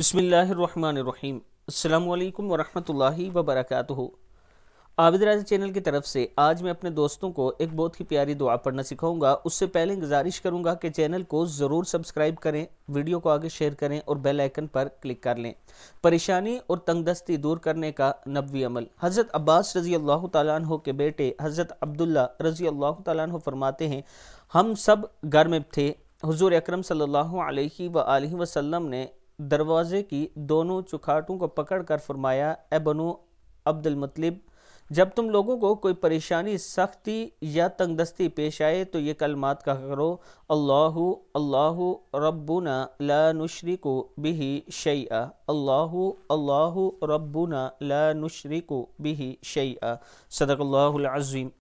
बसमीम् अल्लाम वरहमतुल्लाहि वबरकातुहु आबिद राज चैनल की तरफ से आज मैं अपने दोस्तों को एक बहुत ही प्यारी दुआ पढ़ना सिखाऊंगा उससे पहले गुजारिश करूंगा कि चैनल को ज़रूर सब्सक्राइब करें वीडियो को आगे शेयर करें और बेल आइकन पर क्लिक कर लें परेशानी और तंगदस्ती दूर करने का नबी अमल हज़रत अब्बास रज़ी अल्लाह तु के बेटे हज़रत अब्दुल्ला रज़ी अल्लाह तु फरमाते हैं हम सब घर में थे हुजूर अकरम सल्लल्लाहु अलैहि वसल्लम ने दरवाजे की दोनों चुखाटों को पकड़कर फरमाया ए बनो अब्दुलमतलब जब तुम लोगों को कोई परेशानी सख्ती या तंगदस्ती पेश आए तो ये कलमात का करो अल्लाह अल्लाह रब्बुना ला को बिही शैआ अल्लाह अल्लाह रब्बुना ला को बिही शैआ सदक़ल्लाज़ीम